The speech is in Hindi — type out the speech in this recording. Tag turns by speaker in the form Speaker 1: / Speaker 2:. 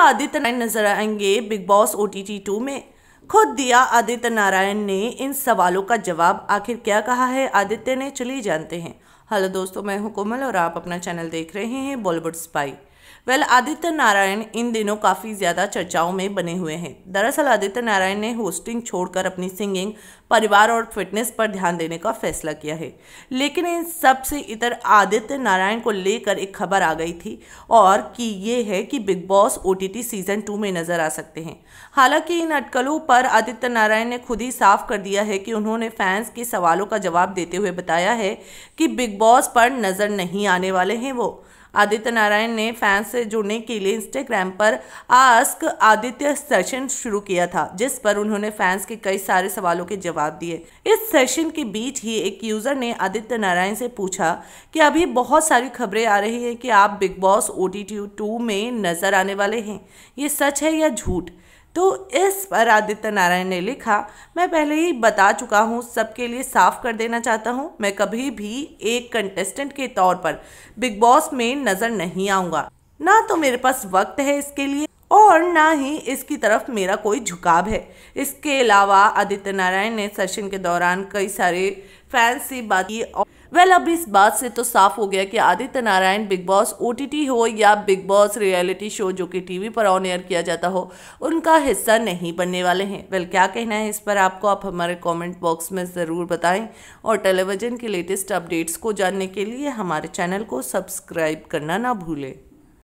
Speaker 1: आदित्य नारायण नजर आएंगे Bigg Boss O T T two में खुद दिया आदित्य नारायण ने इन सवालों का जवाब आखिर क्या कहा है आदित्य ने चलिए जानते हैं हेलो दोस्तों मैं हूं कोमल और आप अपना चैनल देख रहे हैं Bollywood spy well Aditya Narayan इन दिनों काफ़ी ज़्यादा चर्चाओं में बने हुए हैं दरअसल आदित्य नारायण ने होस्टिंग छोड़कर अपनी सिंगिंग परिवार और फिटनेस पर ध्यान देने का फैसला किया है लेकिन इन सब से इतर आदित्य नारायण को लेकर एक खबर आ गई थी और कि ये है कि Bigg Boss O season two में नज़र आ सकते हैं हालांकि इन अटकलों पर आदित्य नारायण ने खुद ही साफ कर दिया है कि उन्होंने फैंस के सवालों का जवाब देते हुए बताया है कि बिग बॉस पर नज़र नहीं आने वाले हैं वो आदित्य नारायण ने फैंस फैंस से जुड़ने के लिए इंस्टाग्राम पर आस्क आदित्य सेशन शुरू किया था जिस पर उन्होंने फैंस के कई सारे सवालों के जवाब दिए इस सेशन के बीच ही एक यूजर ने आदित्य नारायण से पूछा कि अभी बहुत सारी खबरें आ रही हैं कि आप बिग बॉस ओ टी में नजर आने वाले हैं ये सच है या झूठ तो इस पर आदित्य नारायण ने लिखा मैं पहले ही बता चुका हूँ सबके लिए साफ कर देना चाहता हूँ मैं कभी भी एक कंटेस्टेंट के तौर पर बिग बॉस में नज़र नहीं आऊंगा ना तो मेरे पास वक्त है इसके लिए और ना ही इसकी तरफ मेरा कोई झुकाव है इसके अलावा आदित्य नारायण ने सेशन के दौरान कई सारे फैंस से बात की वेल अब इस बात से तो साफ हो गया कि Aditya Narayan Bigg Boss O हो या बिग बॉस रियलिटी शो जो कि टीवी पर ऑन एयर किया जाता हो उनका हिस्सा नहीं बनने वाले हैं वेल क्या कहना है इस पर आपको आप हमारे कमेंट बॉक्स में ज़रूर बताएं और टेलीविज़न के लेटेस्ट अपडेट्स को जानने के लिए हमारे चैनल को सब्सक्राइब करना ना भूलें